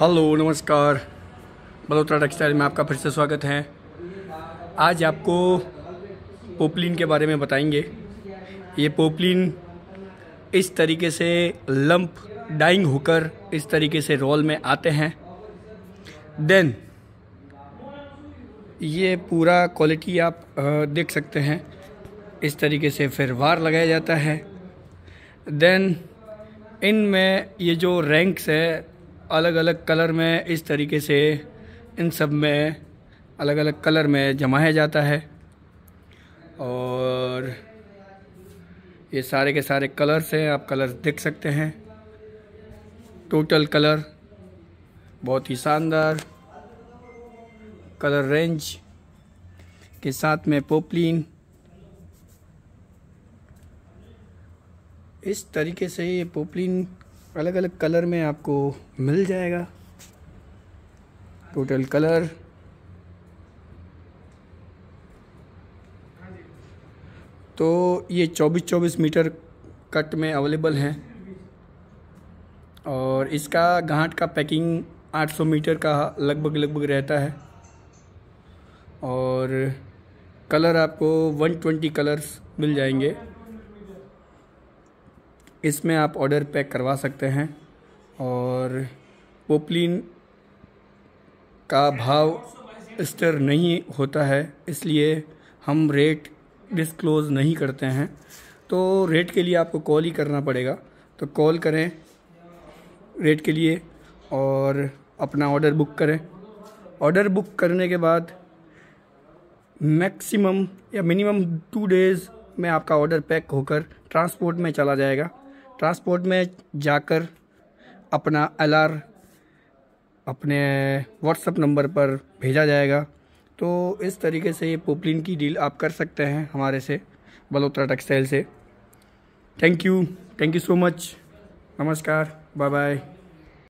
hello नमस्कार बलोत्रा textile में आपका फिर से स्वागत है आज आपको पोपलिन के बारे में बताएंगे ये पोपलिन इस तरीके से लंप डाइंग होकर इस तरीके से रोल में आते हैं देन ये पूरा क्वालिटी आप देख सकते हैं इस तरीके से फिर वार लगाया जाता है देन इन में ये जो रैंक्स है अलग अलग कलर में इस तरीके से इन सब में अलग अलग कलर में जमाया जाता है और ये सारे के सारे कलर्स हैं आप कलर्स देख सकते हैं टोटल कलर बहुत ही शानदार कलर रेंज के साथ में पोपलिन इस तरीके से ये पोपलिन अलग अलग कलर में आपको मिल जाएगा टोटल कलर तो ये 24-24 मीटर कट में अवेलेबल है और इसका घाट का पैकिंग 800 मीटर का लगभग लगभग रहता है और कलर आपको 120 कलर्स मिल जाएंगे इसमें आप ऑर्डर पैक करवा सकते हैं और पोपलिन का भाव स्टर नहीं होता है इसलिए हम रेट डिस्क्लोज़ नहीं करते हैं तो रेट के लिए आपको कॉल ही करना पड़ेगा तो कॉल करें रेट के लिए और अपना ऑर्डर बुक करें ऑर्डर बुक करने के बाद मैक्सिमम या मिनिमम टू डेज़ में आपका ऑर्डर पैक होकर ट्रांसपोर्ट में चला जाएगा ट्रांसपोर्ट में जाकर अपना एल आर अपने व्हाट्सअप नंबर पर भेजा जाएगा तो इस तरीके से ये पोपलिन की डील आप कर सकते हैं हमारे से बलोत्रा टेक्सटाइल से thank you thank you so much नमस्कार बाय बाय